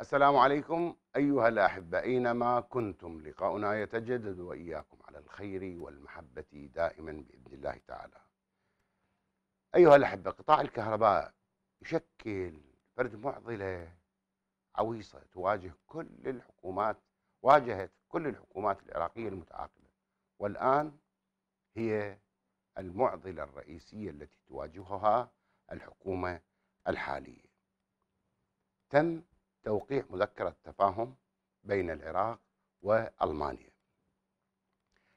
السلام عليكم أيها الأحبة أينما كنتم لقاؤنا يتجدد وإياكم على الخير والمحبة دائما بإذن الله تعالى أيها الأحبة قطاع الكهرباء يشكل فرد معضلة عويصة تواجه كل الحكومات واجهت كل الحكومات العراقية المتعاقبة والآن هي المعضلة الرئيسية التي تواجهها الحكومة الحالية تم توقيع مذكرة تفاهم بين العراق وألمانيا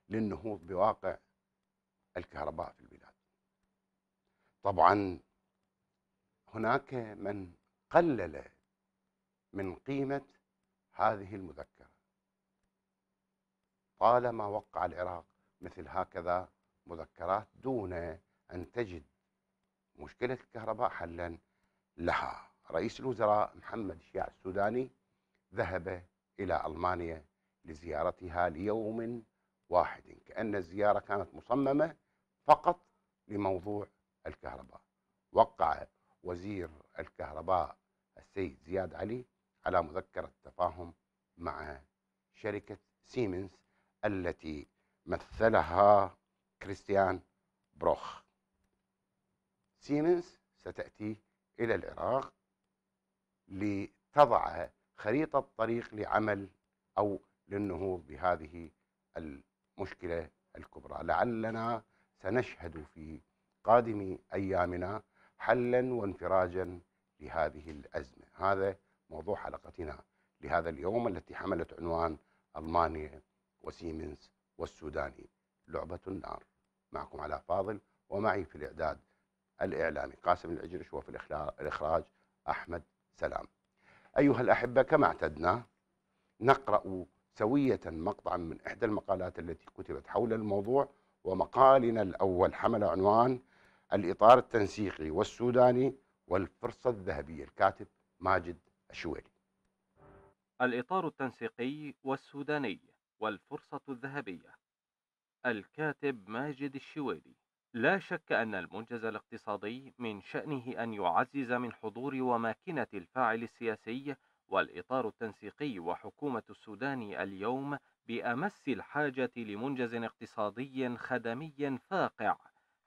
للنهوض بواقع الكهرباء في البلاد طبعا هناك من قلل من قيمة هذه المذكرة طالما وقع العراق مثل هكذا مذكرات دون أن تجد مشكلة الكهرباء حلا لها رئيس الوزراء محمد الشيع السوداني ذهب إلى ألمانيا لزيارتها ليوم واحد كأن الزيارة كانت مصممة فقط لموضوع الكهرباء وقع وزير الكهرباء السيد زياد علي على مذكرة تفاهم مع شركة سيمنز التي مثلها كريستيان بروخ سيمنز ستأتي إلى العراق لتضع خريطة طريق لعمل أو للنهوض بهذه المشكلة الكبرى لعلنا سنشهد في قادم أيامنا حلا وانفراجا لهذه الأزمة هذا موضوع حلقتنا لهذا اليوم التي حملت عنوان ألمانيا وسيمنز والسوداني لعبة النار معكم على فاضل ومعي في الإعداد الإعلامي قاسم العجرش وفي الإخراج أحمد سلام أيها الأحبة كما اعتدنا نقرأ سوية مقطعا من إحدى المقالات التي كتبت حول الموضوع ومقالنا الأول حمل عنوان الإطار التنسيقي والسوداني والفرصة الذهبية الكاتب ماجد الشويلي الإطار التنسيقي والسوداني والفرصة الذهبية الكاتب ماجد الشويلي لا شك أن المنجز الاقتصادي من شأنه أن يعزز من حضور وماكنة الفاعل السياسي والإطار التنسيقي وحكومة السودان اليوم بأمس الحاجة لمنجز اقتصادي خدمي فاقع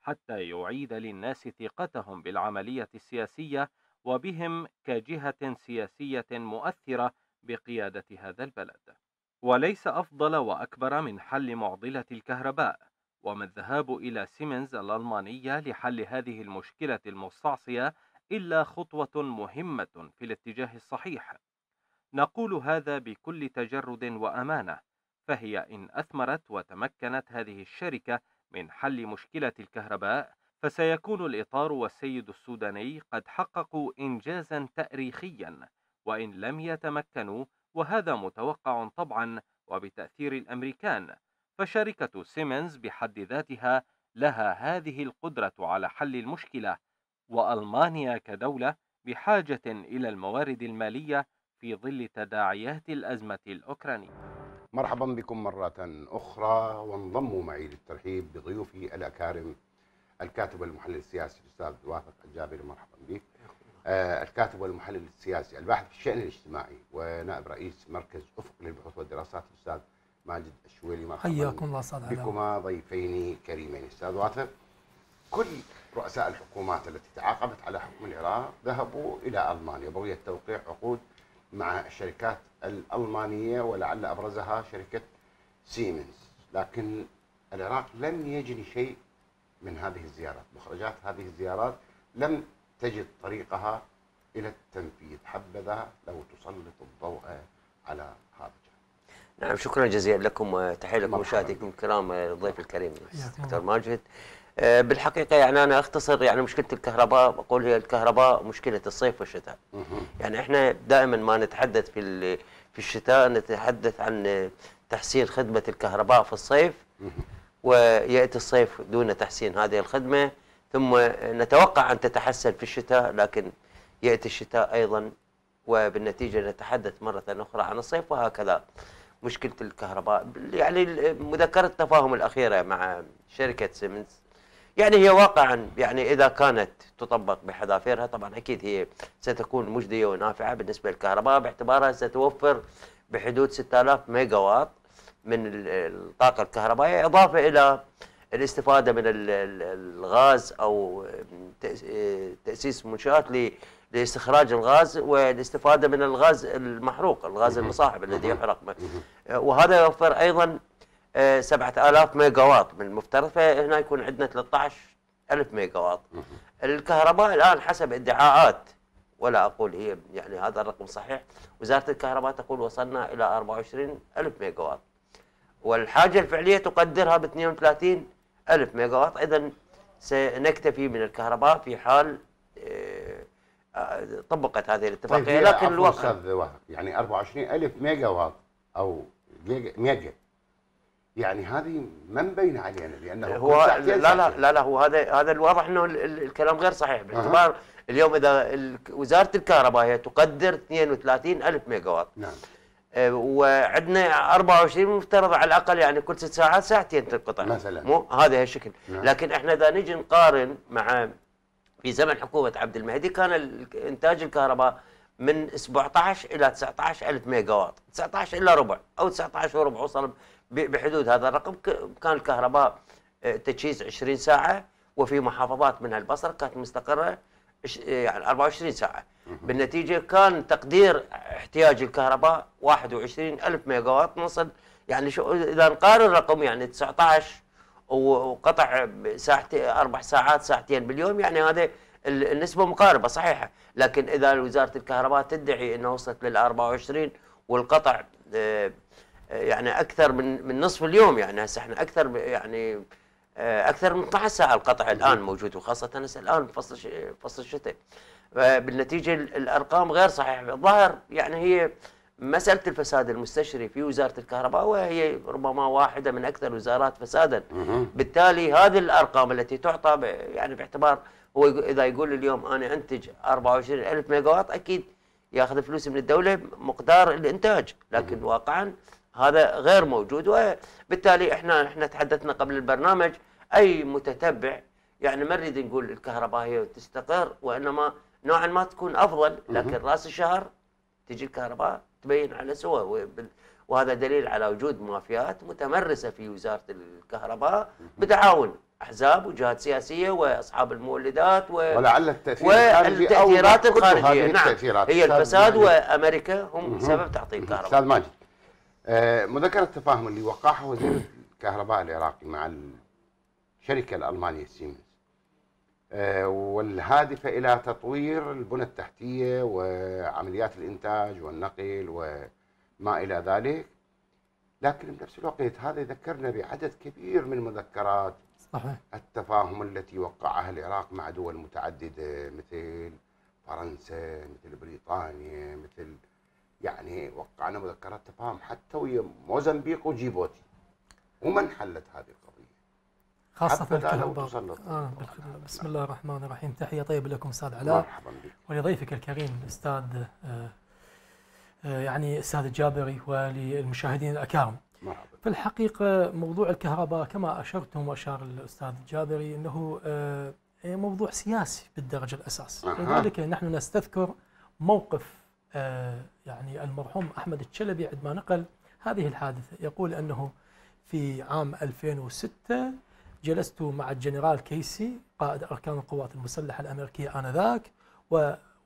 حتى يعيد للناس ثقتهم بالعملية السياسية وبهم كجهة سياسية مؤثرة بقيادة هذا البلد. وليس أفضل وأكبر من حل معضلة الكهرباء وما الذهاب إلى سيمنز الألمانية لحل هذه المشكلة المستعصية إلا خطوة مهمة في الاتجاه الصحيح نقول هذا بكل تجرد وأمانة فهي إن أثمرت وتمكنت هذه الشركة من حل مشكلة الكهرباء فسيكون الإطار والسيد السوداني قد حققوا إنجازا تاريخيا وإن لم يتمكنوا وهذا متوقع طبعا وبتأثير الأمريكان فشركة سيمنز بحد ذاتها لها هذه القدرة على حل المشكلة، وألمانيا كدولة بحاجة إلى الموارد المالية في ظل تداعيات الأزمة الأوكرانية. مرحبا بكم مرة أخرى وانضموا معي للترحيب بضيوفي الأكارم الكاتب والمحلل السياسي الأستاذ واثق الجابري مرحبا بك. آه الكاتب والمحلل السياسي الباحث في الشأن الاجتماعي ونائب رئيس مركز أفق للبحوث والدراسات الأستاذ ماجد الشويلي مرحبا حياكم الله استاذ بكما ضيفين كريمين استاذ واثق كل رؤساء الحكومات التي تعاقبت على حكم العراق ذهبوا الى المانيا بغيه توقيع عقود مع الشركات الالمانيه ولعل ابرزها شركه سيمنز لكن العراق لم يجني شيء من هذه الزيارات مخرجات هذه الزيارات لم تجد طريقها الى التنفيذ حبذا لو تسلط الضوء على هذا نعم شكرا جزيلا لكم وتحيه لكم مشاهديكم الكرام الضيف الكريم دكتور ماجد آه، بالحقيقه يعني انا اختصر يعني مشكله الكهرباء أقول هي الكهرباء مشكله الصيف والشتاء يعني احنا دائما ما نتحدث في في الشتاء نتحدث عن تحسين خدمه الكهرباء في الصيف وياتي الصيف دون تحسين هذه الخدمه ثم نتوقع ان تتحسن في الشتاء لكن ياتي الشتاء ايضا وبالنتيجه نتحدث مره اخرى عن الصيف وهكذا مشكله الكهرباء يعني مذكره التفاهم الاخيره مع شركه سيمنز يعني هي واقعا يعني اذا كانت تطبق بحذافيرها طبعا اكيد هي ستكون مجديه ونافعه بالنسبه للكهرباء باعتبارها ستوفر بحدود 6000 ميجا وات من الطاقه الكهربائيه اضافه الى الاستفاده من الغاز او تاسيس منشات لاستخراج الغاز والاستفاده من الغاز المحروق الغاز المصاحب الذي يحرق آه، وهذا يوفر ايضا 7000 ميجا واط من المفترض فهنا يكون عندنا 13000 ميجا واط الكهرباء الان حسب ادعاءات ولا اقول هي يعني هذا الرقم صحيح وزاره الكهرباء تقول وصلنا الى 24000 ميجا واط والحاجه الفعليه تقدرها ب 32000 ميجا واط اذا سنكتفي من الكهرباء في حال آه، طبقت هذه الاتفاقيه طيب لكن الواقع يعني 24000 ميجا واط او جيجا ميجا يعني هذه ما مبين علينا لانه هو لا لا لا لا هو هذا هذا الواضح انه الكلام غير صحيح باعتبار أه. اليوم اذا وزاره الكهرباء هي تقدر 32000 ميجا واط نعم آه، وعندنا 24 مفترض على الاقل يعني كل ست ساعات ساعتين تنقطع مثلا مو هذا هالشكل نعم. لكن احنا اذا نجي نقارن مع في زمن حكومة عبد المهدي كان إنتاج الكهرباء من 17 إلى 19 ألف ميجا واط 19 إلا ربع أو 19 وربع وصل بحدود هذا الرقم كان الكهرباء آه، تجهيز 20 ساعة وفي محافظات منها البصرة كانت مستقرة آه، يعني 24 ساعة بالنتيجة كان تقدير احتياج الكهرباء 21 ألف ميجا واط نصل يعني شو إذا نقارن الرقم يعني 19 وقطع ساعتين اربع ساعات ساعتين باليوم يعني هذا النسبه مقاربه صحيحه لكن اذا وزاره الكهرباء تدعي انه وصلت لل 24 والقطع آه، يعني اكثر من من نصف اليوم يعني هسه احنا اكثر يعني آه، اكثر من 12 ساعه القطع الان موجود وخاصه هسه الان فصل فصل الشتاء آه، بالنتيجه الارقام غير صحيحه الظاهر يعني هي مسألة الفساد المستشري في وزارة الكهرباء وهي ربما واحدة من أكثر الوزارات فسادا بالتالي هذه الأرقام التي تعطى يعني باعتبار هو إذا يقول اليوم أنا أنتج 24 ألف ميجاوات أكيد ياخذ فلوس من الدولة مقدار الإنتاج لكن واقعا هذا غير موجود وبالتالي احنا احنا تحدثنا قبل البرنامج اي متتبع يعني ما نريد نقول الكهرباء هي تستقر وانما نوعا ما تكون افضل لكن راس الشهر تجي الكهرباء تبين على سوى وهذا دليل على وجود مافيات متمرسه في وزاره الكهرباء بتعاون احزاب وجهات سياسيه واصحاب المولدات و... ولعل التاثير والتاثيرات الخارجيه نعم هي الفساد وامريكا هم سبب تعطيل الكهرباء استاذ ماجد آه مذكره التفاهم اللي وقعها وزير الكهرباء العراقي مع الشركه الالمانيه سيمنز آه، والهادفة إلى تطوير البنى التحتية وعمليات الإنتاج والنقل وما إلى ذلك لكن بنفس الوقت هذا يذكرنا بعدد كبير من مذكرات صحيح. التفاهم التي وقعها العراق مع دول متعددة مثل فرنسا مثل بريطانيا مثل يعني وقعنا مذكرات تفاهم حتى ويا موزمبيق وجيبوتي وما انحلت هذه خاصة الكهرباء آه بسم الله الرحمن الرحيم تحية طيبة لكم أستاذ علاء مرحبا بك ولضيفك الكريم أستاذ آه، آه، يعني أستاذ الجابري وللمشاهدين الأكارم مرحبا في الحقيقة موضوع الكهرباء كما أشرتم وأشار الأستاذ الجابري أنه آه، يعني موضوع سياسي بالدرجة الأساس لذلك نحن نستذكر موقف يعني المرحوم أحمد الشلبي عندما نقل هذه الحادثة يقول أنه في عام 2006 جلست مع الجنرال كيسي قائد أركان القوات المسلحة الأمريكية آنذاك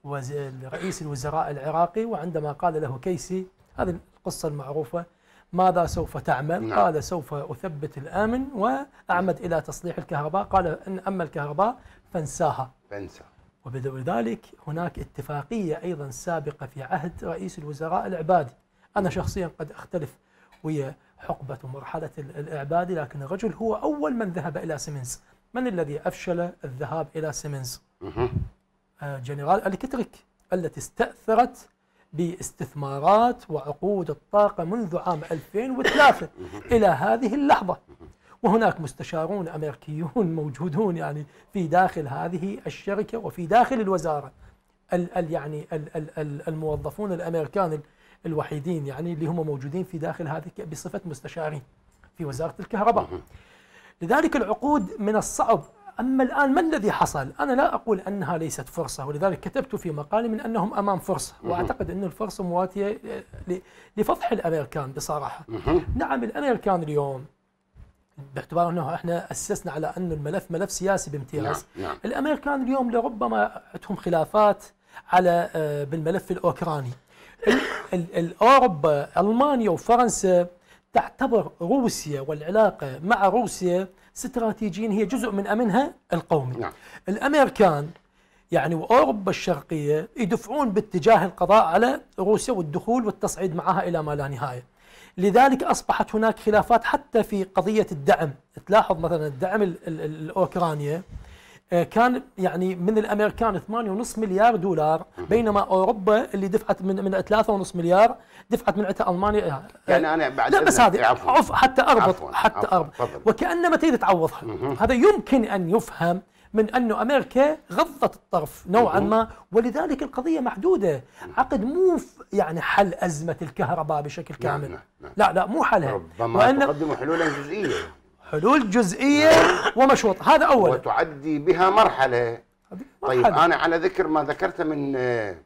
ورئيس الوزراء العراقي وعندما قال له كيسي هذه القصة المعروفة ماذا سوف تعمل؟ نعم. قال سوف أثبت الأمن وأعمد إلى تصليح الكهرباء قال إن أما الكهرباء فانساها فانساها وبدون ذلك هناك اتفاقية أيضا سابقة في عهد رئيس الوزراء العبادي أنا شخصيا قد أختلف وهي حقبة مرحلة الإعباد لكن الرجل هو أول من ذهب إلى سيمنز من الذي أفشل الذهاب إلى سيمنز؟ آه، جنرال الكتريك التي استأثرت باستثمارات وعقود الطاقة منذ عام 2003 إلى هذه اللحظة وهناك مستشارون أمريكيون موجودون يعني في داخل هذه الشركة وفي داخل الوزارة ال ال يعني ال ال الموظفون الأمريكان الوحيدين يعني اللي هم موجودين في داخل هذه بصفة مستشارين في وزارة الكهرباء لذلك العقود من الصعب أما الآن ما الذي حصل؟ أنا لا أقول أنها ليست فرصة ولذلك كتبت في مقالي من أنهم أمام فرصة وأعتقد أن الفرصة مواتية لفضح الأمريكان بصراحة نعم الأمريكان اليوم باعتبار انه احنا اسسنا على انه الملف ملف سياسي بامتياز نعم،, نعم. الامريكان اليوم لربما عندهم خلافات على آه، بالملف الاوكراني اوروبا المانيا وفرنسا تعتبر روسيا والعلاقه مع روسيا استراتيجيا هي جزء من امنها القومي. نعم. الامريكان يعني واوروبا الشرقيه يدفعون باتجاه القضاء على روسيا والدخول والتصعيد معها الى ما لا نهايه. لذلك اصبحت هناك خلافات حتى في قضيه الدعم، تلاحظ مثلا الدعم الأوكرانية آه، كان يعني من الامريكان 8.5 مليار دولار بينما اوروبا اللي دفعت من من 3.5 مليار دفعت من عتا المانيا آه، يعني انا بعد لا بس هذه عفوا حتى اربط عفوان حتى عفوان اربط فضل. وكانما تريد تعوضها هذا يمكن ان يفهم من انه امريكا غضت الطرف نوعا ما ولذلك القضيه محدوده عقد مو يعني حل ازمه الكهرباء بشكل نعم، كامل نعم نعم. لا لا مو حلها ربما تقدم حلولا جزئيه حلول جزئيه ومشروطه هذا اول وتعدي بها مرحله طيب مرحلة. انا على ذكر ما ذكرته من آه،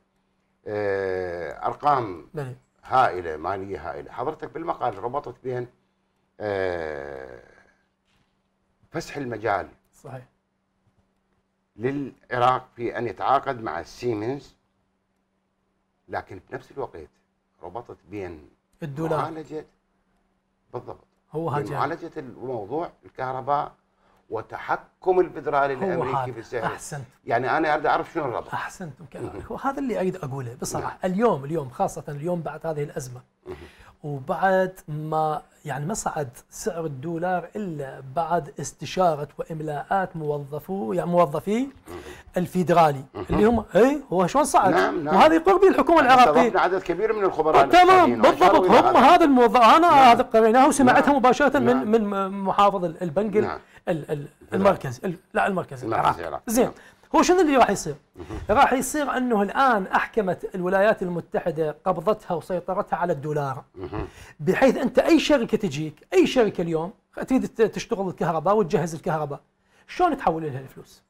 آه، ارقام نعم. هائله ماليه هائله حضرتك بالمقال ربطت بين آه، فسح المجال صحيح للعراق في ان يتعاقد مع سيمنز لكن بنفس الوقت ربطت بين الدولار معالجه بالضبط هو هجان معالجه الموضوع الكهرباء وتحكم الفدرالي الامريكي في السعر احسنت يعني انا اريد اعرف شنو الربط احسنت وهذا اللي اريد اقوله بصراحه نعم. اليوم اليوم خاصه اليوم بعد هذه الازمه وبعد ما يعني ما صعد سعر الدولار الا بعد استشاره واملاءات موظفو يعني موظفي الفيدرالي اللي هم اي هو شلون صعد؟ نعم نعم وهذه قربي الحكومه يعني العراقيه عدد كبير من الخبراء أه، تمام بالضبط هم هذا الموظف انا نعم هذا قريناه وسمعتها نعم مباشره نعم من من محافظ البنك نعم المركزي لا المركزي العراقي زين نعم هو شنو اللي راح يصير؟ راح يصير انه الان احكمت الولايات المتحده قبضتها وسيطرتها على الدولار بحيث انت اي شركه تجيك اي شركه اليوم تريد تشتغل الكهرباء وتجهز الكهرباء شلون تحول لها الفلوس؟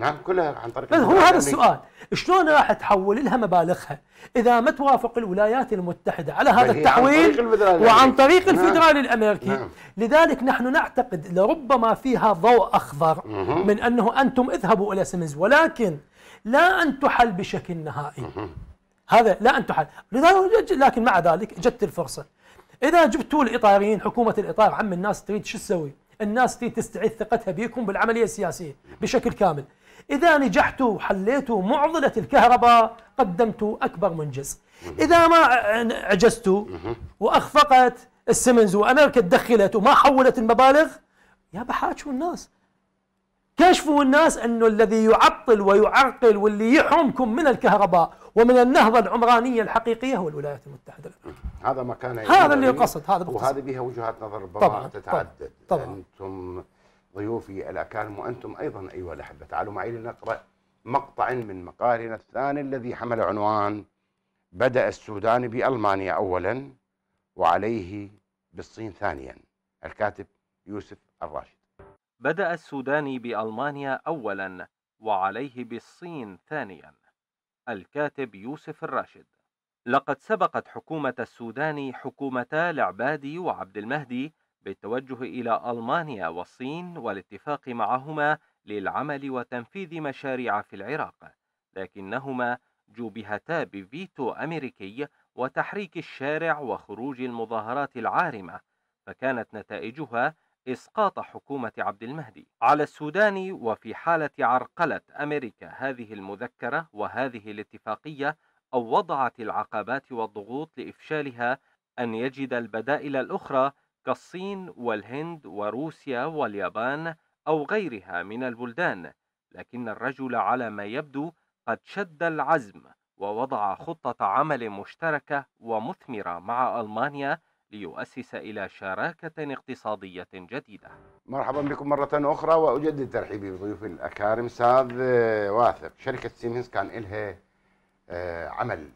نعم كلها عن طريق هو هذا السؤال شلون راح تحول لها مبالغها اذا ما توافق الولايات المتحده على هذا التحويل طريق وعن طريق الفدرالي نعم. الامريكي نعم. لذلك نحن نعتقد لربما فيها ضوء اخضر مه. من انه انتم اذهبوا الى سمز ولكن لا ان تحل بشكل نهائي مه. هذا لا ان تحل لذلك لكن مع ذلك جت الفرصه اذا جبتوا الاطاريين حكومه الاطار عم الناس تريد شو تسوي؟ الناس تريد تستعيد ثقتها بكم بالعمليه السياسيه بشكل كامل إذا نجحت وحليت معضلة الكهرباء قدمت أكبر منجز إذا ما عجزت وأخفقت السمنز وأمريكا تدخلت وما حولت المبالغ يا بحاكوا الناس كشفوا الناس أنه الذي يعطل ويعرقل واللي يحرمكم من الكهرباء ومن النهضة العمرانية الحقيقية هو الولايات المتحدة هذا ما كان هذا اللي قصد هذا وهذه بها وجهات نظر طبعا تتعدد طبعا أنتم ضيوفي الأكارم وأنتم أيضا أيها الأحبة تعالوا معي لنقرأ مقطع من مقالنا الثاني الذي حمل عنوان بدأ السودان بألمانيا أولا وعليه بالصين ثانيا الكاتب يوسف الراشد بدأ السودان بألمانيا أولا وعليه بالصين ثانيا الكاتب يوسف الراشد لقد سبقت حكومة السودان حكومتا العبادي وعبد المهدي بالتوجه إلى ألمانيا والصين والاتفاق معهما للعمل وتنفيذ مشاريع في العراق، لكنهما جوبهتا بفيتو أمريكي وتحريك الشارع وخروج المظاهرات العارمة، فكانت نتائجها إسقاط حكومة عبد المهدي. على السودان وفي حالة عرقلة أمريكا هذه المذكرة وهذه الاتفاقية أو وضعت العقبات والضغوط لإفشالها أن يجد البدائل الأخرى كالصين والهند وروسيا واليابان أو غيرها من البلدان، لكن الرجل على ما يبدو قد شد العزم ووضع خطة عمل مشتركة ومثمرة مع ألمانيا ليؤسس إلى شراكة اقتصادية جديدة مرحبا بكم مرة أخرى وأجدد ترحيبي بضيوفي الأكارم أستاذ آه، واثق شركة سيمنز كان لها آه، عمل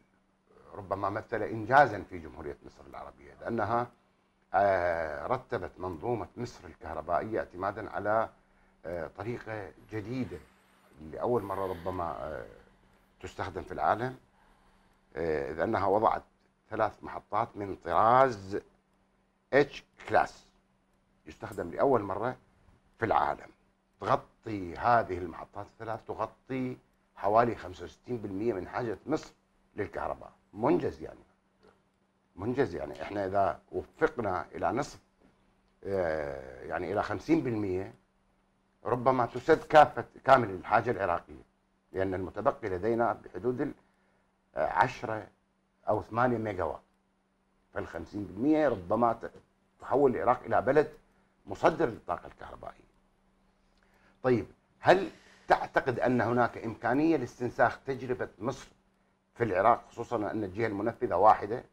ربما مثل إنجازا في جمهورية مصر العربية لأنها آه، رتبت منظومة مصر الكهربائية اعتمادا على آه، طريقة جديدة لأول مرة ربما آه، تستخدم في العالم إذ أنها وضعت ثلاث محطات من طراز اتش كلاس يستخدم لأول مرة في العالم تغطي هذه المحطات الثلاث تغطي حوالي 65% من حاجة مصر للكهرباء منجز يعني منجز يعني احنا اذا وفقنا الى نصف آه، يعني الى 50% ربما تسد كافه كامل الحاجه العراقيه لان المتبقي لدينا بحدود ال 10 آه، او 8 ميجا وات فال 50% ربما تحول العراق الى بلد مصدر للطاقه الكهربائيه. طيب هل تعتقد ان هناك امكانيه لاستنساخ تجربه مصر في العراق خصوصا ان الجهه المنفذه واحده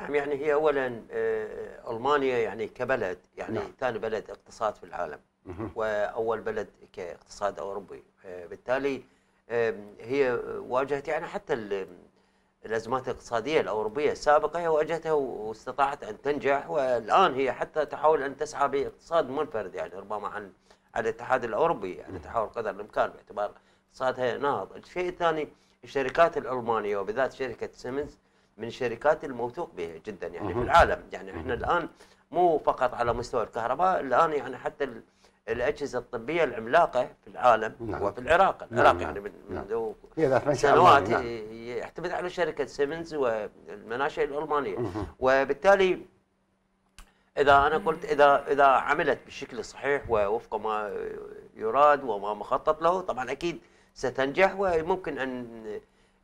نعم يعني هي اولا آه، المانيا يعني كبلد يعني نعم. ثاني بلد اقتصاد في العالم واول بلد كاقتصاد اوروبي آه، بالتالي هي واجهت يعني حتى الازمات الاقتصاديه الاوروبيه السابقه هي واجهتها واستطاعت ان تنجح والان هي حتى تحاول ان تسعى باقتصاد منفرد يعني ربما عن عن الاتحاد الاوروبي يعني تحاول قدر الامكان باعتبار اقتصادها ناهض، الشيء الثاني الشركات الالمانيه وبالذات شركه سيمنز من شركات الموثوق بها جدا يعني أه. في العالم يعني احنا الان مو فقط على مستوى الكهرباء الان يعني حتى الاجهزه الطبيه العملاقه في العالم نعم. وفي العراق نعم، العراق نعم. يعني من نعم. منذ نعم. سنوات نعم. يعتمد على شركه سيمنز والمناشئ الالمانيه مه. وبالتالي اذا انا قلت اذا اذا عملت بالشكل الصحيح ووفق ما يراد وما مخطط له طبعا اكيد ستنجح وممكن ان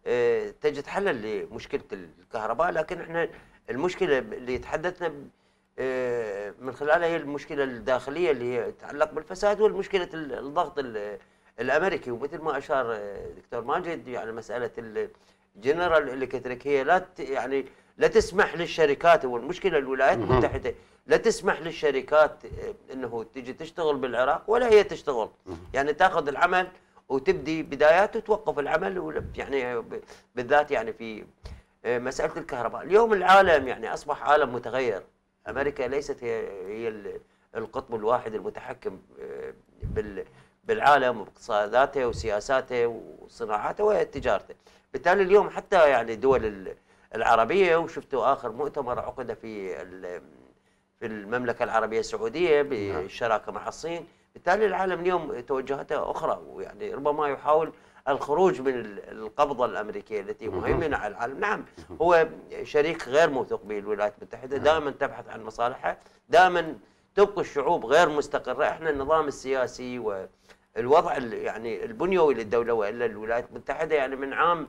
آه، تجد حلا لمشكله الكهرباء لكن احنا المشكله اللي تحدثنا آه، من خلالها هي المشكله الداخليه اللي هي تتعلق بالفساد والمشكله الضغط الامريكي ومثل ما اشار آه، دكتور ماجد يعني مساله الجنرال الكتريك هي لا يعني لا تسمح للشركات والمشكله الولايات المتحده لا تسمح للشركات انه تجي تشتغل بالعراق ولا هي تشتغل يعني تاخذ العمل وتبدي بدايات وتوقف العمل يعني بالذات يعني في آه، مساله الكهرباء، اليوم العالم يعني اصبح عالم متغير، امريكا ليست هي هي القطب الواحد المتحكم آه، بالعالم واقتصاداته وسياساته وصناعاته وتجارته، بالتالي اليوم حتى يعني دول العربيه وشفتوا اخر مؤتمر عقد في في المملكه العربيه السعوديه نعم. بالشراكه مع الصين بالتالي العالم اليوم توجهاته اخرى ويعني ربما يحاول الخروج من القبضة الأمريكية التي مهيمنة على العالم نعم هو شريك غير موثوق به الولايات المتحدة نعم. دائما تبحث عن مصالحها دائما تبقي الشعوب غير مستقرة احنا النظام السياسي والوضع يعني البنيوي للدولة وإلا الولايات المتحدة يعني من عام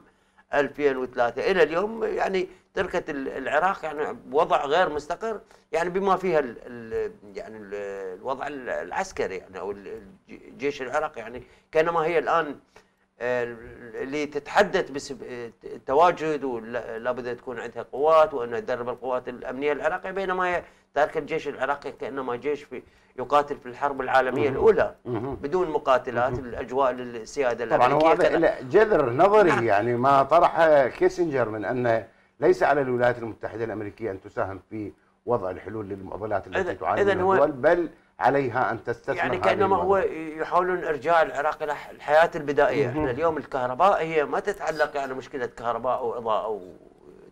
2003 إلى اليوم يعني تركت العراق يعني بوضع غير مستقر يعني بما فيها الـ الـ يعني الـ الوضع العسكري يعني او الجيش العراقي يعني كانما هي الان آه، اللي تتحدث بالتواجد ولابد تكون عندها قوات وانها تدرب القوات الامنيه العراقيه بينما هي تركت الجيش العراقي كانما جيش في يقاتل في الحرب العالميه الاولى بدون مقاتلات الاجواء للسياده طبعا هو جذر نظري نعم. يعني ما طرحه كيسنجر من ان ليس على الولايات المتحدة الأمريكية أن تساهم في وضع الحلول للمعضلات التي تعاني منها الدول بل عليها ان تستثمر يعني كانما هو يحاولون ارجاع العراق الى الحياه البدائيه، احنا اليوم الكهرباء هي ما تتعلق يعني مشكله كهرباء او اضاءه او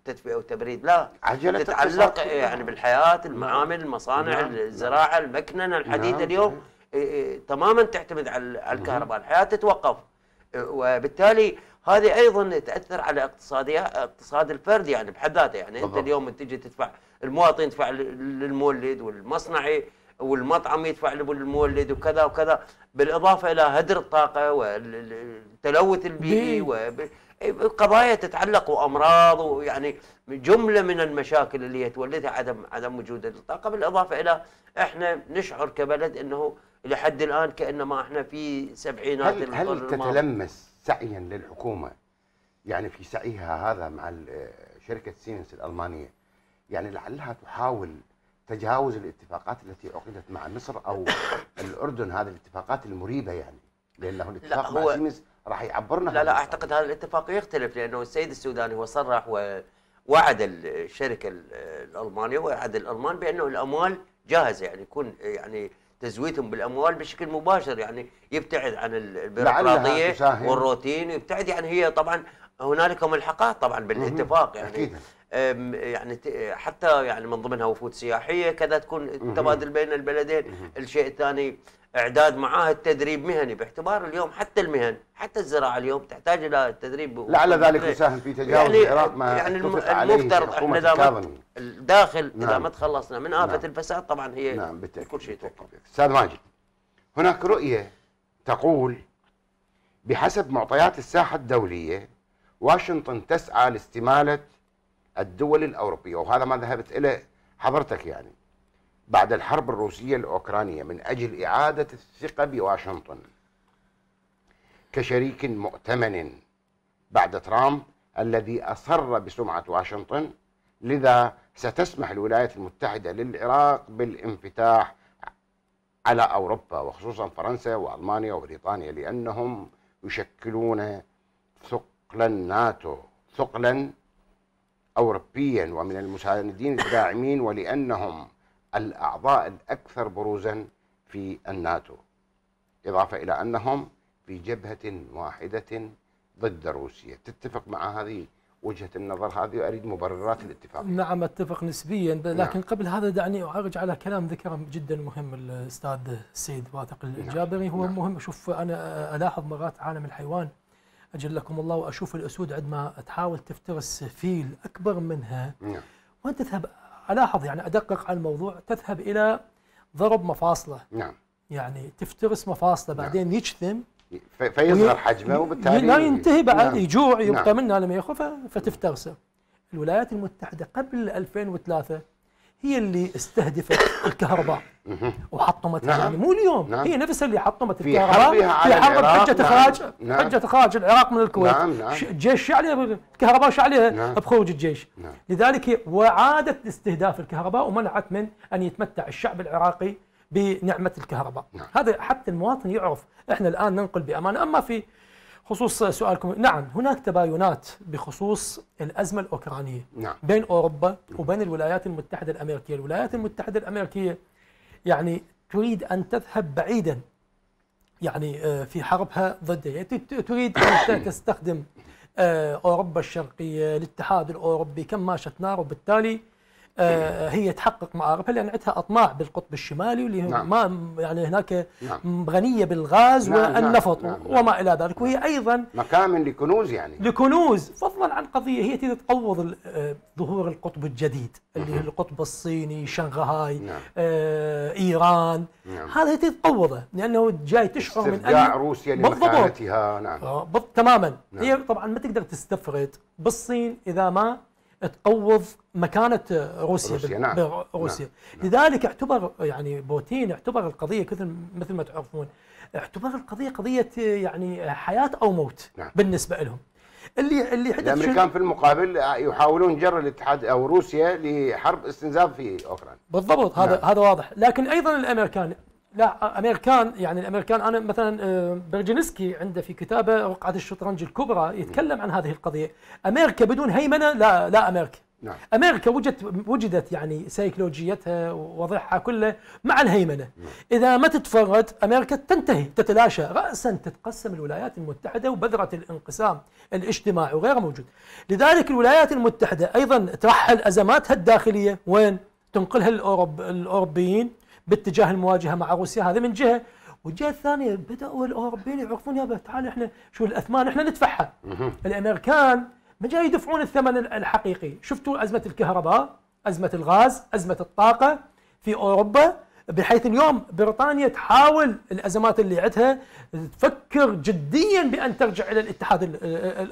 تدفئه وتبريد لا عجلة تتعلق يعني بالحياه، المعامل، المصانع، مم. نعم، نعم. الزراعه، المكننه، نعم، الحديد مم. اليوم إيه، إيه، تماما تعتمد على الكهرباء، الحياه تتوقف إيه، وبالتالي هذه ايضا تاثر على اقتصاديه اقتصاد الفرد يعني بحد ذاته يعني انت اليوم تجي تدفع المواطن يدفع للمولد والمصنعي والمطعم يدفع للمولد وكذا وكذا بالاضافه الى هدر الطاقه والتلوث البيئي وقضايا تتعلق وامراض ويعني جمله من المشاكل اللي هي تولدها عدم عدم وجود الطاقه بالاضافه الى احنا نشعر كبلد انه لحد الان كانما احنا في سبعينات هل, هل تتلمس سعيا للحكومه يعني في سعيها هذا مع شركه سيمنز الالمانيه يعني لعلها تحاول تجاوز الاتفاقات التي عقدت مع مصر او الاردن هذه الاتفاقات المريبه يعني لانه الاتفاق لا مع سيمنز راح يعبرنا لا لا اعتقد هذا الاتفاق يختلف لانه السيد السوداني هو صرح ووعد الشركه الالمانيه ووعد الالمان بانه الاموال جاهزه يعني يكون يعني تزويدهم بالاموال بشكل مباشر يعني يبتعد عن البيروقراطيه والروتين ويبتعد يعني هي طبعا هنالك ملحقات طبعا بالاتفاق يعني يعني حتى يعني من ضمنها وفود سياحيه كذا تكون تبادل بين البلدين الشيء الثاني اعداد معاهد تدريب مهني باعتبار اليوم حتى المهن حتى الزراعه اليوم تحتاج الى تدريب لعل ذلك يساهم في تجاوز يعني العراق ما يعني المفترض احنا اذا الداخل نعم. اذا ما تخلصنا من افه نعم. الفساد طبعا هي نعم بالتأكيد كل شيء توقف استاذ ماجد هناك رؤيه تقول بحسب معطيات الساحه الدوليه واشنطن تسعى لاستماله الدول الاوروبيه وهذا ما ذهبت اليه حضرتك يعني بعد الحرب الروسية الأوكرانية من أجل إعادة الثقة بواشنطن كشريك مؤتمن بعد ترامب الذي أصر بسمعة واشنطن لذا ستسمح الولايات المتحدة للعراق بالانفتاح على أوروبا وخصوصا فرنسا وألمانيا وبريطانيا لأنهم يشكلون ثقلا ناتو ثقلا أوروبيا ومن المساندين الداعمين ولأنهم الأعضاء الأكثر بروزا في الناتو إضافة إلى أنهم في جبهة واحدة ضد روسيا تتفق مع هذه وجهة النظر هذه وأريد مبررات الاتفاق نعم أتفق نسبيا لكن نعم. قبل هذا دعني أعرج على كلام ذكره جدا مهم الأستاذ السيد واثق الجابري نعم. هو نعم. مهم أشوف أنا ألاحظ مرات عالم الحيوان أجلكم الله وأشوف الأسود عندما تحاول تفترس فيل أكبر منها نعم. وأنت تذهب الاحظ يعني ادقق على الموضوع تذهب الى ضرب مفاصله نعم يعني تفترس مفاصله بعدين نعم. يجثم فيظهر حجمه وبالتالي لا ينتهي بعد نعم. يجوع يبقى نعم. منه لما ياخذ فتفترسه الولايات المتحده قبل 2003 هي اللي استهدفت الكهرباء وحطمت نعم. يعني مو اليوم نعم. هي نفسها اللي حطمت في الكهرباء في حرب حجة نعم. اخراج نعم. حجة اخراج العراق من الكويت نعم. نعم. الجيش شعلي الكهرباء عليها نعم. بخروج الجيش نعم. لذلك وعادت استهداف الكهرباء ومنعت من ان يتمتع الشعب العراقي بنعمة الكهرباء نعم. هذا حتى المواطن يعرف احنا الان ننقل بامانه اما في خصوص سؤالكم نعم هناك تباينات بخصوص الأزمة الأوكرانية نعم. بين أوروبا وبين الولايات المتحدة الأمريكية الولايات المتحدة الأمريكية يعني تريد أن تذهب بعيدا يعني آه، في حربها ضد يعني تريد أن تستخدم آه، أوروبا الشرقية الاتحاد الأوروبي كماشة نار وبالتالي آه، هي تحقق مآربها لأن عندها أطماع بالقطب الشمالي واللي نعم. ما يعني هناك نعم. غنية بالغاز نعم،, نعم والنفط نعم. نعم. وما إلى ذلك وهي أيضا مكامن لكنوز يعني لكنوز فضلا عن قضية هي تريد تقوض آه، ظهور القطب الجديد اللي هو القطب الصيني شنغهاي نعم. آه، إيران نعم. هذا هي تريد تقوضه لأنه جاي تشعر من أن روسيا لمكانتها نعم آه، بالضبط تماما نعم. هي طبعا ما تقدر تستفرد بالصين إذا ما تقوض مكانه روسيا روسيا, نعم. روسيا. نعم. نعم. لذلك اعتبر يعني بوتين اعتبر القضيه مثل مثل ما تعرفون اعتبر القضيه قضيه يعني حياه او موت نعم. بالنسبه لهم اللي اللي حدث الامريكان في المقابل يحاولون جر الاتحاد او روسيا لحرب استنزاف في اوكرانيا بالضبط هذا نعم. هذا واضح لكن ايضا الامريكان لا امريكان يعني الامريكان انا مثلا آه، برجنسكي عنده في كتابه رقعه الشطرنج الكبرى يتكلم عن هذه القضيه امريكا بدون هيمنه لا لا امريكا نعم. امريكا وجدت وجدت يعني سيكولوجيتها ووضعها كله مع الهيمنه نعم. اذا ما تتفرد امريكا تنتهي تتلاشى راسا تتقسم الولايات المتحده وبذره الانقسام الاجتماعي وغيره موجود لذلك الولايات المتحده ايضا ترحل ازماتها الداخليه وين تنقلها الأوروب الاوروبيين باتجاه المواجهه مع روسيا هذا من جهه والجهه الثانيه بداوا الاوروبيين يعرفون يابا تعال احنا شو الاثمان احنا ندفعها الامريكان ما جاي يدفعون الثمن الحقيقي شفتوا أزمة الكهرباء أزمة الغاز أزمة الطاقة في أوروبا بحيث اليوم بريطانيا تحاول الأزمات اللي عندها تفكر جديا بأن ترجع إلى الاتحاد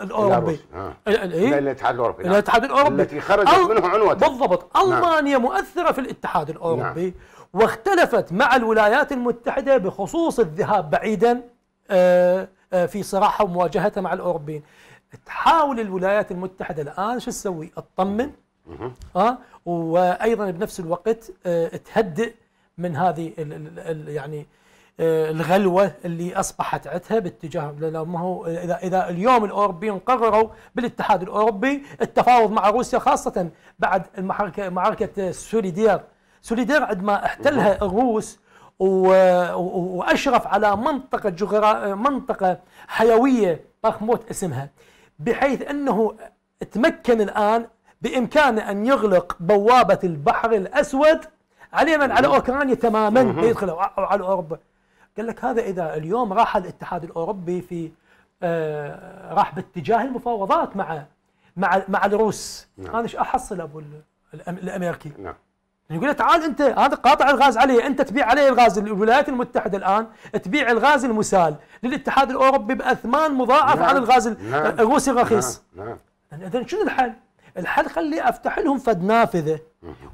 الأوروبي آه. الاتحاد الأوروبي إلى الاتحاد الأوروبي التي خرجت أل... منه عنوة بالضبط نعم. ألمانيا نعم. مؤثرة في الاتحاد الأوروبي نعم. واختلفت مع الولايات المتحدة بخصوص الذهاب بعيدا آه، آه، في صراعها ومواجهتها مع الأوروبيين تحاول الولايات المتحدة الآن شو تسوي تطمن اه وايضا بنفس الوقت آه تهدئ من هذه الـ الـ يعني آه الغلوه اللي اصبحت عندها باتجاه لو ما هو اذا اذا اليوم الاوروبيين قرروا بالاتحاد الاوروبي التفاوض مع روسيا خاصه بعد المحركة معركه سوليدير سوليدير عندما احتلها الروس واشرف على منطقه جغرا منطقه حيويه بخموت اسمها بحيث أنه تمكن الآن بإمكانه أن يغلق بوابة البحر الأسود على من على نعم. أوكرانيا تماما يدخل أو على أوروبا قال لك هذا إذا اليوم راح الاتحاد الأوروبي في آه راح باتجاه المفاوضات مع مع مع الروس نعم. أنا إيش أحصل أبو الأمريكي نعم يقول تعال انت هذا قاطع الغاز عليه انت تبيع عليه الغاز الولايات المتحده الان تبيع الغاز المسال للاتحاد الاوروبي باثمان مضاعف نعم. عن الغاز نعم. الروسي نعم. الرخيص نعم. نعم. اذا شنو الحل؟ الحل خلي افتح لهم فد نافذه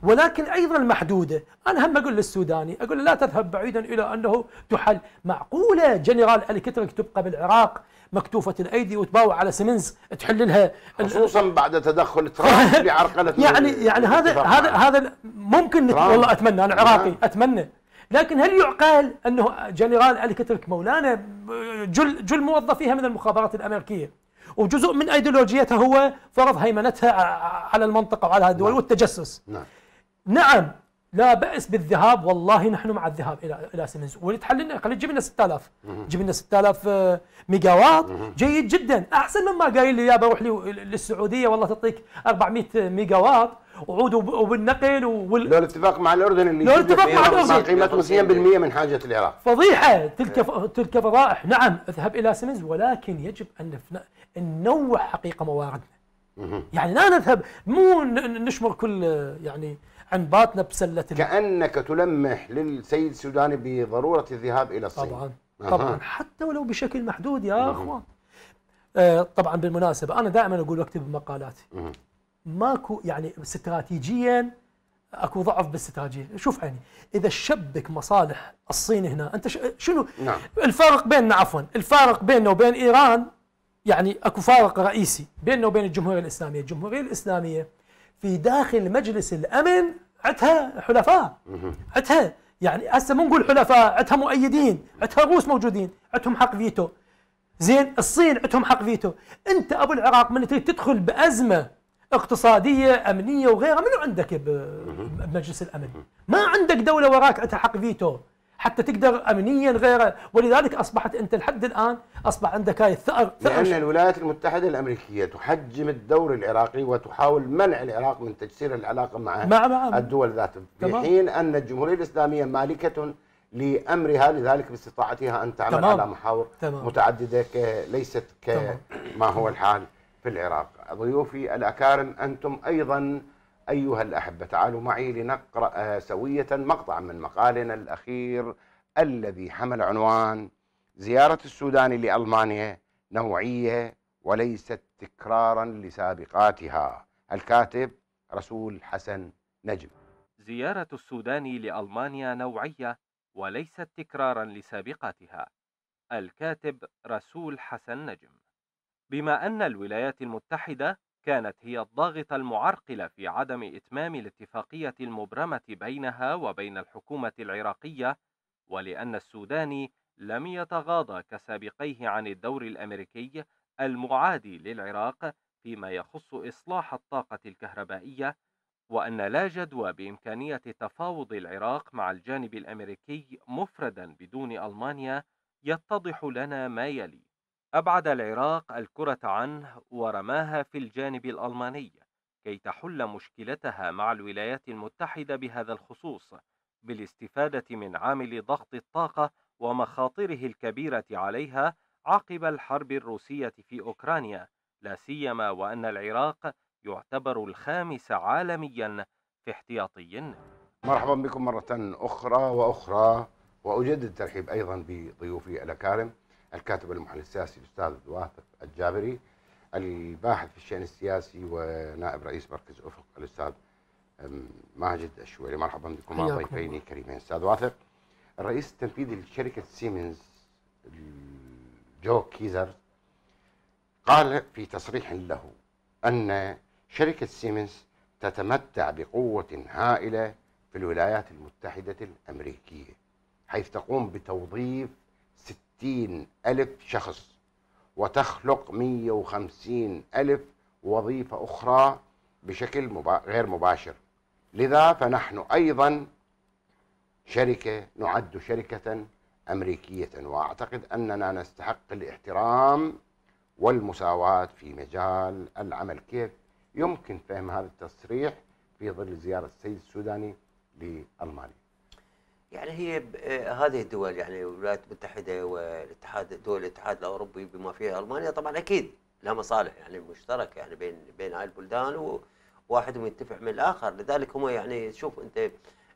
ولكن ايضا محدوده، انا هم اقول للسوداني اقول لا تذهب بعيدا الى انه تحل، معقوله جنرال الكترك تبقى بالعراق مكتوفه الايدي وتباوع على سمنز تحل لها خصوصا بعد تدخل ترامب بعرقلة يعني يعني هذا هذا هذا ممكن والله اتمنى انا عراقي اتمنى لكن هل يعقل انه جنرال علي كترك مولانا جل جل موظفيها من المخابرات الامريكيه وجزء من ايديولوجيتها هو فرض هيمنتها على المنطقه وعلى الدول نعم. والتجسس نعم نعم لا باس بالذهاب والله نحن مع الذهاب الى الى سيمنز ولتحل لنا خلي تجيب لنا 6000 جيب لنا 6000 ميجا وات جيد جدا احسن مما قايل لي يا بروح لي للسعوديه والله تعطيك 400 ميجا وات وعود وبالنقل وال... لو الاتفاق مع الاردن اللي لو الاتفاق مع الاردن قيمته 100% من حاجه العراق فضيحه تلك ف... تلك فضائح نعم اذهب الى سيمنز ولكن يجب ان ننوع حقيقه مواردنا يعني لا نذهب مو نشمر كل يعني عن باطنه بسله كانك تلمح للسيد السوداني بضروره الذهاب الى الصين طبعا أه. طبعا حتى ولو بشكل محدود يا أه. اخوان آه طبعا بالمناسبه انا دائما اقول واكتب بمقالاتي أه. ماكو يعني استراتيجيا اكو ضعف بالاستراتيجيه، شوف عيني اذا شبك مصالح الصين هنا انت شنو نعم. الفارق بيننا عفوا الفارق بيننا وبين ايران يعني اكو فارق رئيسي بيننا وبين الجمهوريه الاسلاميه، الجمهوريه الاسلاميه في داخل مجلس الامن عندها حلفاء عندها يعني هسه مو نقول حلفاء عندها مؤيدين عندها روس موجودين عندهم حق فيتو زين الصين عندهم حق فيتو انت ابو العراق من تريد تدخل بازمه اقتصاديه امنيه وغيرها منو عندك بمجلس الامن ما عندك دوله وراك عندها حق فيتو حتى تقدر امنيا غيره ولذلك اصبحت انت لحد الان اصبح عندك هاي الثار لان الولايات المتحده الامريكيه تحجم الدور العراقي وتحاول منع العراق من تجسير العلاقه مع, مع, مع الدول ذاته في حين ان الجمهوريه الاسلاميه مالكه لامرها لذلك باستطاعتها ان تعمل تمام. على محاور تمام. متعدده ليست كما هو الحال في العراق ضيوفي الاكارم انتم ايضا أيها الأحبة تعالوا معي لنقرأ سوية مقطعا من مقالنا الأخير الذي حمل عنوان زيارة السودان لألمانيا نوعية وليست تكرارا لسابقاتها الكاتب رسول حسن نجم زيارة السودان لألمانيا نوعية وليست تكرارا لسابقاتها الكاتب رسول حسن نجم بما أن الولايات المتحدة كانت هي الضاغطة المعرقلة في عدم إتمام الاتفاقية المبرمة بينها وبين الحكومة العراقية ولأن السوداني لم يتغاضى كسابقيه عن الدور الأمريكي المعادي للعراق فيما يخص إصلاح الطاقة الكهربائية وأن لا جدوى بإمكانية تفاوض العراق مع الجانب الأمريكي مفردا بدون ألمانيا يتضح لنا ما يلي أبعد العراق الكرة عنه ورماها في الجانب الألماني كي تحل مشكلتها مع الولايات المتحدة بهذا الخصوص بالاستفادة من عامل ضغط الطاقة ومخاطره الكبيرة عليها عقب الحرب الروسية في أوكرانيا لا سيما وأن العراق يعتبر الخامس عالميا في احتياطي مرحبا بكم مرة أخرى وأخرى وأجدد الترحيب أيضا بضيوفي الأكارم الكاتب والمحلل السياسي الأستاذ واثق الجابري الباحث في الشأن السياسي ونائب رئيس مركز أفق الأستاذ ماجد الشويري مرحبا بكم ضيفين كريمين أستاذ واثق الرئيس التنفيذي لشركة سيمنز جو كيزر قال في تصريح له أن شركة سيمنز تتمتع بقوة هائلة في الولايات المتحدة الأمريكية حيث تقوم بتوظيف ستين ألف شخص وتخلق وخمسين ألف وظيفة أخرى بشكل مبا... غير مباشر لذا فنحن أيضا شركة نعد شركة أمريكية وأعتقد أننا نستحق الاحترام والمساواة في مجال العمل كيف يمكن فهم هذا التصريح في ظل زيارة السيد السوداني لألمانيا يعني هي آه، هذه الدول يعني الولايات المتحده والاتحاد دول الاتحاد الاوروبي بما فيها المانيا طبعا اكيد لها مصالح يعني مشتركه يعني بين بين هاي البلدان وواحد ينتفع من الاخر لذلك هم يعني شوف انت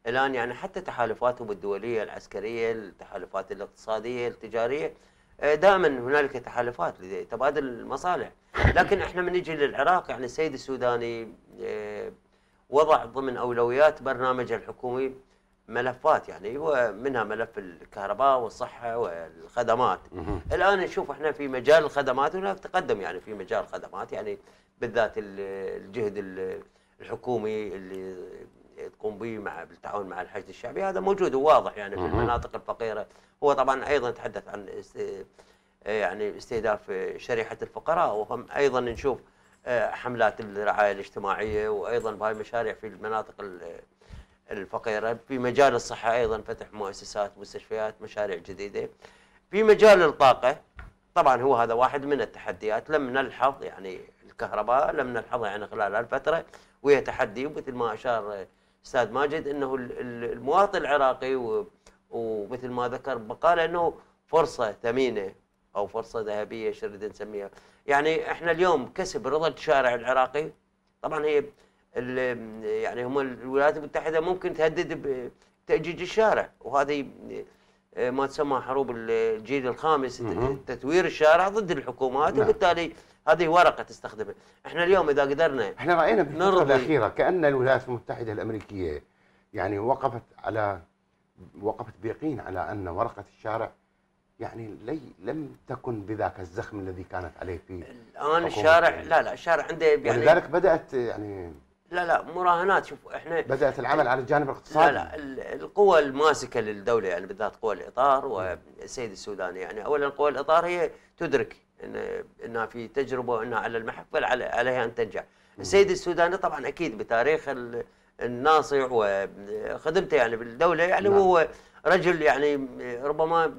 الان يعني حتى تحالفاتهم الدوليه العسكريه التحالفات الاقتصاديه التجاريه آه، دائما هنالك تحالفات لتبادل المصالح لكن احنا من نجي للعراق يعني السيد السوداني آه، وضع ضمن اولويات برنامجه الحكومي ملفات يعني ومنها ملف الكهرباء والصحه والخدمات الان نشوف احنا في مجال الخدمات هناك تقدم يعني في مجال الخدمات يعني بالذات الجهد الحكومي اللي تقوم به مع بالتعاون مع الحشد الشعبي هذا موجود وواضح يعني في المناطق الفقيره هو طبعا ايضا تحدث عن يعني استهداف شريحه الفقراء وهم ايضا نشوف آه، حملات الرعايه الاجتماعيه وايضا بهاي المشاريع في المناطق الفقيرة في مجال الصحة أيضا فتح مؤسسات مستشفيات مشاريع جديدة في مجال الطاقة طبعا هو هذا واحد من التحديات لم نلحظ يعني الكهرباء لم نلحظها يعني خلال هالفترة وهي تحدي مثل ما أشار أستاذ ماجد أنه المواطن العراقي ومثل ما ذكر بقال أنه فرصة ثمينة أو فرصة ذهبية شو نريد نسميها يعني إحنا اليوم كسب رضا الشارع العراقي طبعا هي يعني هم الولايات المتحده ممكن تهدد بتاجيج الشارع وهذه آه، ما تسمى حروب الجيل الخامس تتوير الشارع ضد الحكومات نعم. وبالتالي هذه ورقه تستخدمها، احنا اليوم اذا قدرنا احنا راينا في الفتره الاخيره كان الولايات المتحده الامريكيه يعني وقفت على وقفت بيقين على ان ورقه الشارع يعني لي لم تكن بذاك الزخم الذي كانت عليه في الان الشارع يعني. لا لا الشارع عنده يعني لذلك بدات يعني لا لا مراهنات شوف احنا بدات العمل على الجانب الاقتصادي لا لا القوى الماسكه للدوله يعني بالذات قوى الاطار والسيد السوداني يعني اولا قوى الاطار هي تدرك ان انها في تجربه انها على المحك بل عليها ان تنجح. السيد السوداني طبعا اكيد بتاريخ الناصع وخدمته يعني بالدوله يعني نعم. هو رجل يعني ربما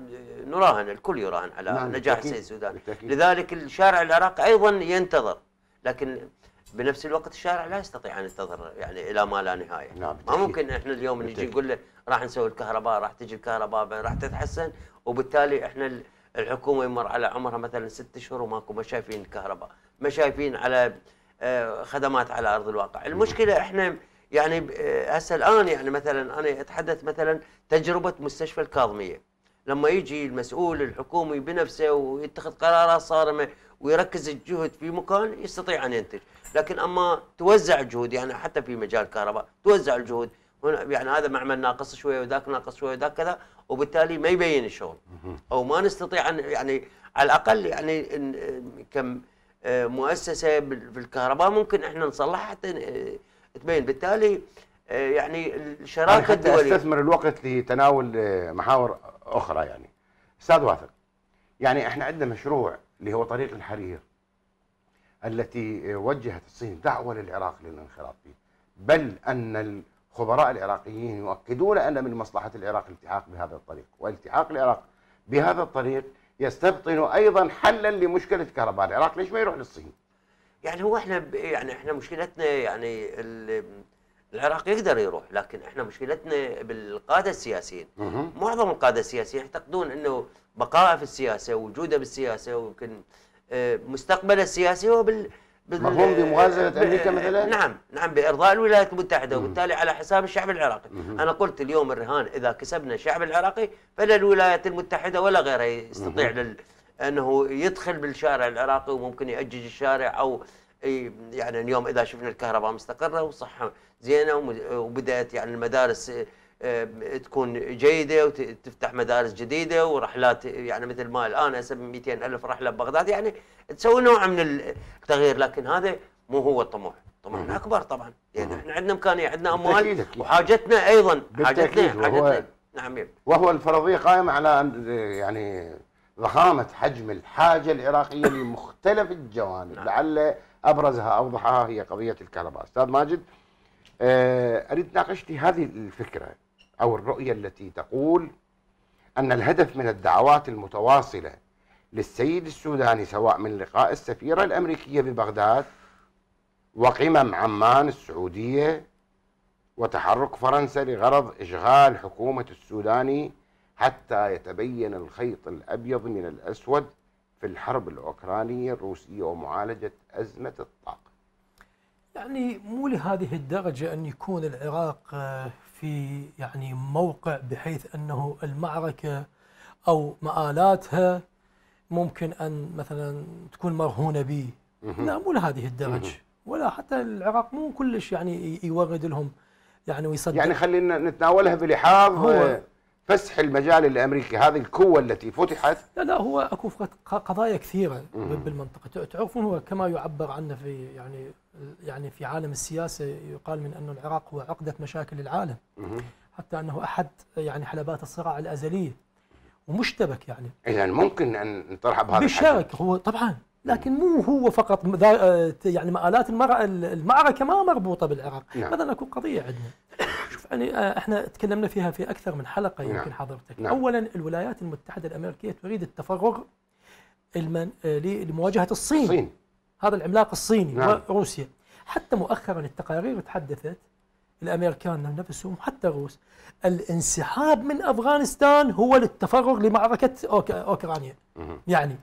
نراهن الكل يراهن على نعم نجاح السيد السوداني لذلك الشارع العراقي ايضا ينتظر لكن بنفس الوقت الشارع لا يستطيع ان ينتظر يعني الى ما لا نهايه نعم ما ممكن احنا اليوم نجي نقول له راح نسوي الكهرباء راح تجي الكهرباء راح تتحسن وبالتالي احنا الحكومه يمر على عمرها مثلا ست شهور وماكو ما شايفين الكهرباء ما شايفين على آه، خدمات على ارض الواقع المشكله احنا يعني آه، هسه الان يعني مثلا انا اتحدث مثلا تجربه مستشفى الكاظميه لما يجي المسؤول الحكومي بنفسه ويتخذ قرارات صارمه ويركز الجهد في مكان يستطيع ان ينتج، لكن اما توزع الجهود يعني حتى في مجال الكهرباء توزع الجهود يعني هذا معمل ناقص شويه وذاك ناقص شويه وذاك كذا وبالتالي ما يبين الشغل او ما نستطيع ان يعني على الاقل يعني كم آه، مؤسسه في الكهرباء ممكن احنا نصلحها حتى آه، تبين بالتالي آه، يعني الشراكه يعني حتى الدوليه استثمر الوقت لتناول محاور اخرى يعني استاذ واثق يعني احنا عندنا مشروع اللي هو طريق الحرير التي وجهت الصين دعوة للعراق للانخراط فيه بل أن الخبراء العراقيين يؤكدون أن من مصلحة العراق الالتحاق بهذا الطريق والالتحاق العراق بهذا الطريق يستبطن أيضا حلا لمشكلة كهرباء العراق ليش ما يروح للصين يعني هو احنا يعني احنا مشكلتنا يعني العراق يقدر يروح لكن احنا مشكلتنا بالقاده السياسيين معظم القاده السياسيين يعتقدون انه بقائه في السياسه وجوده بالسياسه ويمكن آه، مستقبله السياسي هو بال مفهوم بمغازله امريكا مثلا؟ نعم نعم بارضاء الولايات المتحده وبالتالي على حساب الشعب العراقي، انا قلت اليوم الرهان اذا كسبنا الشعب العراقي فلا الولايات المتحده ولا غيرها يستطيع لل... انه يدخل بالشارع العراقي وممكن يأجج الشارع او يعني اليوم اذا شفنا الكهرباء مستقره والصحه زينه وبدات يعني المدارس آه، تكون جيده وتفتح مدارس جديده ورحلات يعني مثل ما الان هسه 200 الف رحله ببغداد يعني تسوي نوع من التغيير لكن هذا مو هو الطموح طموحنا اكبر طبعا يعني احنا عندنا امكانيه عندنا اموال وحاجتنا ايضا حاجتنا حاجتنا نعم وهو الفرضيه قائمه على يعني ضخامه حجم الحاجه العراقيه لمختلف الجوانب نعم. لعل ابرزها اوضحها هي قضيه الكهرباء استاذ ماجد آه، اريد ناقشت هذه الفكرة أو الرؤية التي تقول أن الهدف من الدعوات المتواصلة للسيد السوداني سواء من لقاء السفيرة الأمريكية ببغداد وقمم عمان السعودية وتحرك فرنسا لغرض إشغال حكومة السوداني حتى يتبين الخيط الأبيض من الأسود في الحرب الأوكرانية الروسية ومعالجة أزمة الطاقة يعني مو لهذه الدرجة أن يكون العراق آه، في يعني موقع بحيث أنه المعركة أو مآلاتها ممكن أن مثلا تكون مرهونة به لا مو لهذه الدرجة ولا حتى العراق مو كلش يعني يورد لهم يعني ويصدق يعني خلينا نتناولها بلحاظ فسح المجال الامريكي هذه القوه التي فتحت لا لا هو اكو قضايا كثيره بالمنطقه تعرفون هو كما يعبر عنه في يعني يعني في عالم السياسه يقال من انه العراق هو عقده مشاكل العالم حتى انه احد يعني حلبات الصراع الازليه ومشتبك يعني اذا ممكن ان نطرح بهذا بيشارك هو طبعا لكن مو هو فقط يعني مآلات المرأة المعركة ما مربوطة بالعراق نعم. مثلا اكو قضية عندنا يعني آه، احنا تكلمنا فيها في اكثر من حلقه نعم. يمكن نعم. حضرتك نعم. اولا الولايات المتحده الامريكيه تريد التفرغ المن... آه، لمواجهه الصين. الصين هذا العملاق الصيني نعم. وروسيا حتى مؤخرا التقارير تحدثت الامريكان نفسهم حتى الروس الانسحاب من افغانستان هو للتفرغ لمعركه أوك... اوكرانيا مه. يعني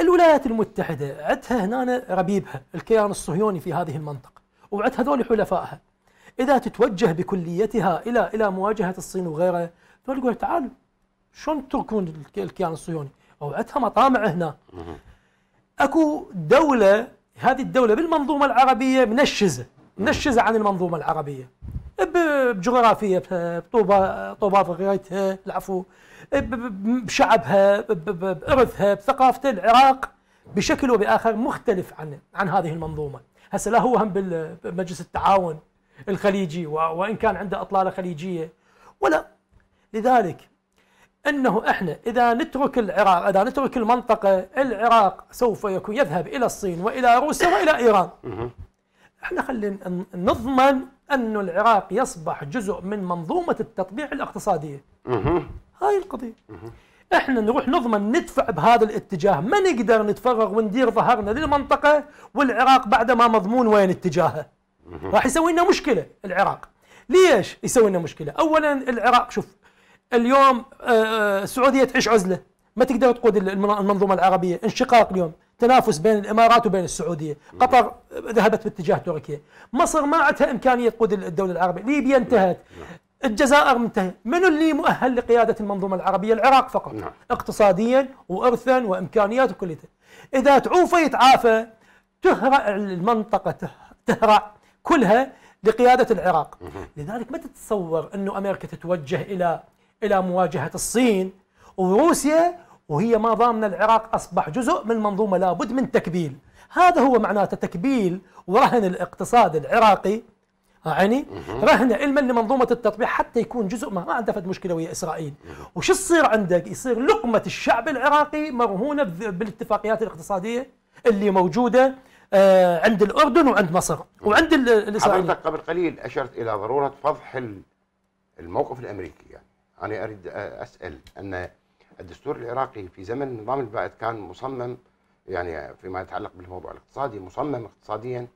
الولايات المتحده عندها هنا ربيبها الكيان الصهيوني في هذه المنطقه وعند هذول حلفائها إذا تتوجه بكليتها إلى إلى مواجهة الصين وغيرها دول يقول تعالوا شلون تركون الكيان الصهيوني؟ عندها مطامع هنا. اكو دولة هذه الدولة بالمنظومة العربية منشزة، منشزة عن المنظومة العربية. بجغرافيتها، طوبات غيرتها العفو، بشعبها، بإرثها، بثقافته، العراق بشكل وبآخر مختلف عن عن هذه المنظومة. هسه لا هو هم بمجلس التعاون الخليجي وإن كان عنده أطلالة خليجية ولا لذلك أنه إحنا إذا نترك العراق إذا نترك المنطقة العراق سوف يكون يذهب إلى الصين وإلى روسيا وإلى إيران إحنا خلينا نضمن أن العراق يصبح جزء من منظومة التطبيع الاقتصادية هاي القضية احنا نروح نضمن ندفع بهذا الاتجاه ما نقدر نتفرغ وندير ظهرنا للمنطقة والعراق بعد ما مضمون وين اتجاهه راح يسوي لنا مشكله العراق ليش يسوي لنا مشكله اولا العراق شوف اليوم آه، آه، السعوديه تعيش عزله ما تقدر تقود المنظومه العربيه انشقاق اليوم تنافس بين الامارات وبين السعوديه، قطر آه، ذهبت باتجاه تركيا، مصر ما عندها امكانيه تقود الدوله العربيه، ليبيا انتهت، نعم. الجزائر منتهي من اللي مؤهل لقيادة المنظومة العربية العراق فقط نعم. اقتصاديا وإرثا وإمكانيات وكل إذا تعوفه يتعافى تهرع المنطقة تهرع كلها لقياده العراق لذلك ما تتصور انه امريكا تتوجه الى الى مواجهه الصين وروسيا وهي ما ضامنه العراق اصبح جزء من منظومه لابد من تكبيل هذا هو معناته تكبيل ورهن الاقتصاد العراقي يعني رهن علما لمنظومه التطبيع حتى يكون جزء ما ما عنده فد مشكله ويا اسرائيل وش يصير عندك يصير لقمه الشعب العراقي مرهونه بالاتفاقيات الاقتصاديه اللي موجوده آه، عند الأردن وعند مصر وعند الاسرائيليين حضرتك قبل قليل أشرت إلى ضرورة فضح الموقف الأمريكي يعني أنا أريد أسأل أن الدستور العراقي في زمن النظام البائد كان مصمم يعني فيما يتعلق بالموضوع الاقتصادي مصمم اقتصاديا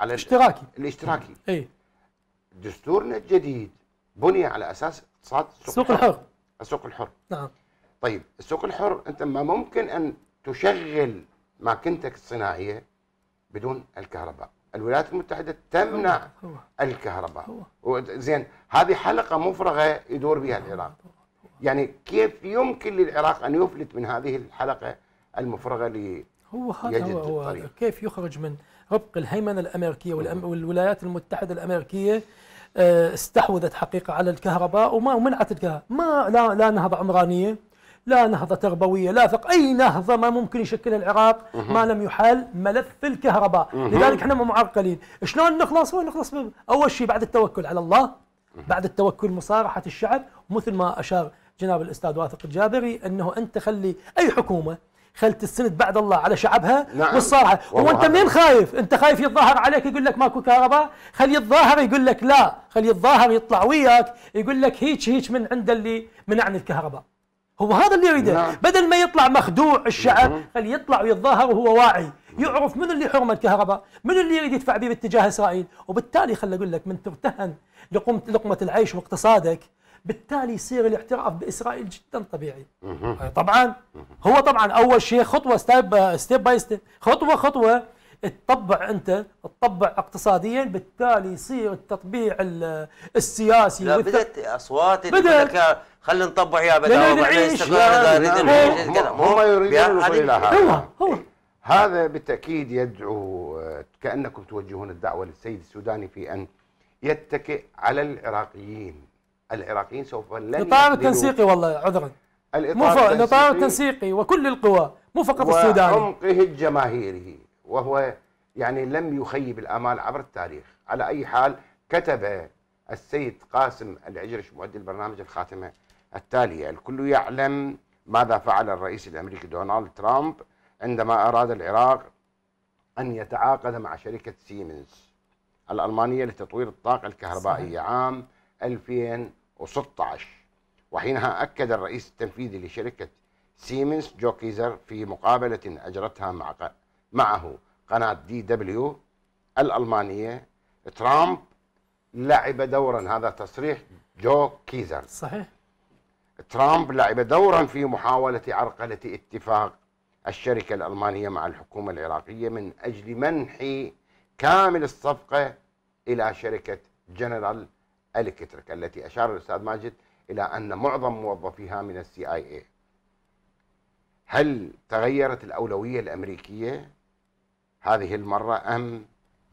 على الاشتراكي الاشتراكي اي دستورنا الجديد بني على اساس اقتصاد السوق الحر. الحر السوق الحر نعم طيب السوق الحر انت ما ممكن ان تشغل ماكنتك الصناعيه بدون الكهرباء الولايات المتحدة تمنع هو. الكهرباء هو. زين هذه حلقة مفرغة يدور بها العراق يعني كيف يمكن للعراق أن يفلت من هذه الحلقة المفرغة لي هو هذا هو, هو كيف يخرج من ربق الهيمنة الأمريكية والولايات المتحدة الأمريكية آه، استحوذت حقيقة على الكهرباء وما منعت الكهرباء ما لا لا نهضة عمرانية لا نهضة تربوية لا فق أي نهضة ما ممكن يشكلها العراق ما لم يحل ملف الكهرباء لذلك احنا معرقلين شلون نخلص هو نخلص أول شيء بعد التوكل على الله بعد التوكل مصارحة الشعب مثل ما أشار جناب الأستاذ واثق الجابري أنه أنت خلي أي حكومة خل تستند بعد الله على شعبها نعم والصراحة هو انت منين خايف انت خايف يتظاهر عليك يقول لك ماكو كهرباء خلي يتظاهر يقول لك لا خلي يتظاهر يطلع وياك يقول لك هيك هيك من عند اللي منعني الكهرباء هو هذا اللي يريده نعم. بدل ما يطلع مخدوع الشعب خليه يطلع ويتظاهر وهو واعي يعرف من اللي حرم الكهرباء من اللي يريد يدفع به باتجاه اسرائيل وبالتالي خل اقول لك من ترتهن لقمه لقمه العيش واقتصادك بالتالي يصير الاعتراف باسرائيل جدا طبيعي طبعا هو طبعا اول شيء خطوه ستيب ستيب باي ستيب خطوه خطوه تطبع انت تطبع اقتصاديا بالتالي يصير التطبيع السياسي لا بدت اصوات بدت خلينا نطبع يا بدل نعيش هم يريدون الوصول الى هو هو هذا بالتاكيد يدعو آه، كانكم توجهون الدعوه للسيد السوداني في ان يتكئ على العراقيين العراقيين سوف لن الاطار التنسيقي والله عذرا الاطار التنسيقي وكل القوى مو فقط السوداني وعمقه الجماهيري وهو يعني لم يخيب الامال عبر التاريخ على اي حال كتب السيد قاسم العجرش مؤدي البرنامج الخاتمه التاليه الكل يعلم ماذا فعل الرئيس الامريكي دونالد ترامب عندما اراد العراق ان يتعاقد مع شركه سيمنز الالمانيه لتطوير الطاقه الكهربائيه عام 2016 وحينها اكد الرئيس التنفيذي لشركه سيمنز جو كيزر في مقابله اجرتها مع معه قناة دي دبليو الألمانية ترامب لعب دورا هذا تصريح جو كيزر صحيح ترامب لعب دورا في محاولة عرقلة اتفاق الشركة الألمانية مع الحكومة العراقية من أجل منح كامل الصفقة إلى شركة جنرال الكتريك التي أشار الأستاذ ماجد إلى أن معظم موظفيها من السي آي إيه هل تغيرت الأولوية الأمريكية هذه المرة أم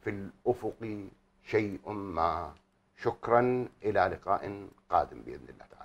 في الأفق شيء ما شكرا إلى لقاء قادم بإذن الله تعالى